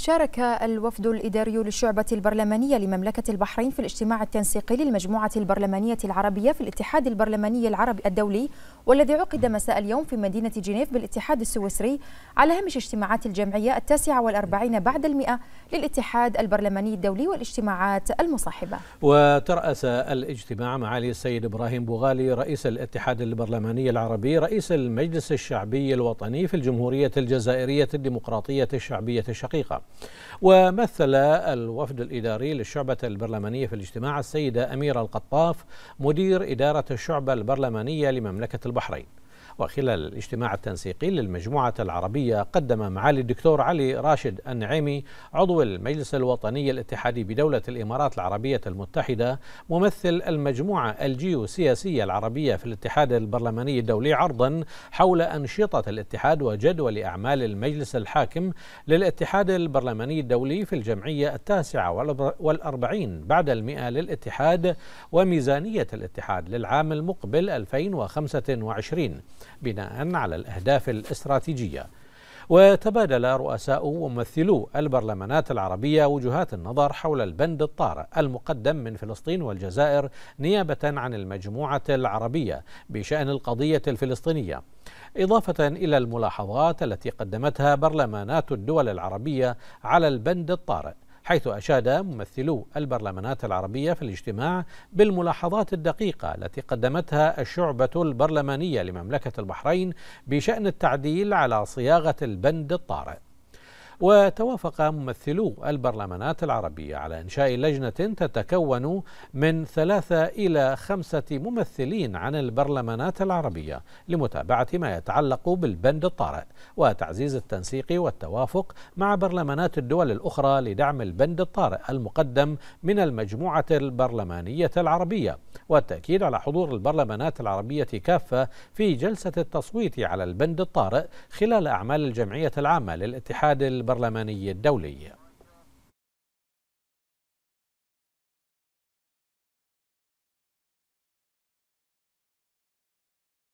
شارك الوفد الإداري للشعبة البرلمانية لمملكة البحرين في الاجتماع التنسيقي للمجموعة البرلمانية العربية في الاتحاد البرلماني العربي الدولي والذي عقد مساء اليوم في مدينة جنيف بالاتحاد السويسري على هامش اجتماعات الجمعية التاسعة والأربعين بعد المئة للاتحاد البرلماني الدولي والاجتماعات المصاحبة وترأس الاجتماع معالي السيد إبراهيم بوغالي رئيس الاتحاد البرلماني العربي رئيس المجلس الشعبي الوطني في الجمهورية الجزائرية الديمقراطية الشعبية الشقيقة ومثل الوفد الإداري للشعبة البرلمانية في الاجتماع السيدة أميرة القطاف مدير إدارة الشعبة البرلمانية لمملكة البحرين وخلال الاجتماع التنسيقي للمجموعة العربية قدم معالي الدكتور علي راشد النعيمي عضو المجلس الوطني الاتحادي بدولة الإمارات العربية المتحدة ممثل المجموعة الجيوسياسية العربية في الاتحاد البرلماني الدولي عرضا حول أنشطة الاتحاد وجدول أعمال المجلس الحاكم للاتحاد البرلماني الدولي في الجمعية التاسعة والأربعين بعد المئة للاتحاد وميزانية الاتحاد للعام المقبل 2025 بناء على الأهداف الاستراتيجية وتبادل رؤساء وممثلو البرلمانات العربية وجهات النظر حول البند الطارئ المقدم من فلسطين والجزائر نيابة عن المجموعة العربية بشأن القضية الفلسطينية إضافة إلى الملاحظات التي قدمتها برلمانات الدول العربية على البند الطارئ حيث أشاد ممثلو البرلمانات العربية في الاجتماع بالملاحظات الدقيقة التي قدمتها الشعبة البرلمانية لمملكة البحرين بشأن التعديل على صياغة البند الطارئ وتوافق ممثلو البرلمانات العربية على إنشاء لجنة تتكون من ثلاثة إلى خمسة ممثلين عن البرلمانات العربية لمتابعة ما يتعلق بالبند الطارئ وتعزيز التنسيق والتوافق مع برلمانات الدول الأخرى لدعم البند الطارئ المقدم من المجموعة البرلمانية العربية والتأكيد على حضور البرلمانات العربية كافة في جلسة التصويت على البند الطارئ خلال أعمال الجمعية العامة للاتحاد البرلماني البرلماني الدولي